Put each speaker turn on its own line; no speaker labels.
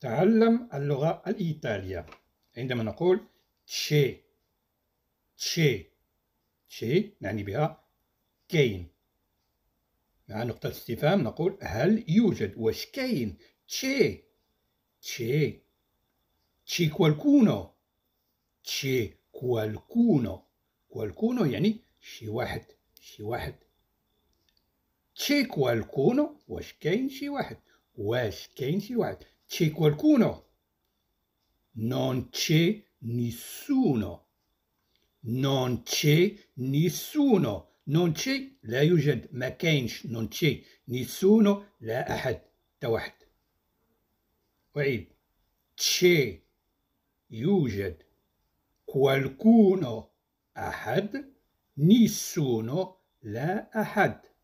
تعلم اللغة الإيطالية عندما نقول تشي تشي تشي نعني بها كاين مع نقطة استفهام نقول هل يوجد واش كاين تشي تشي تشي كوالكونو تشي كوالكونو كوالكونو يعني شي واحد شي واحد تشي كوالكونو واش كاين شي واحد West, Keynes West. C'è qualcuno? Non c'è nessuno. Non c'è nessuno. Non c'è, la يوجد, ma كاينش, non c'è nessuno, la أحد, تا واحد. أعيد. c'è, يوجد, qualcuno, أحد, eh, nessuno, la أحد. Eh,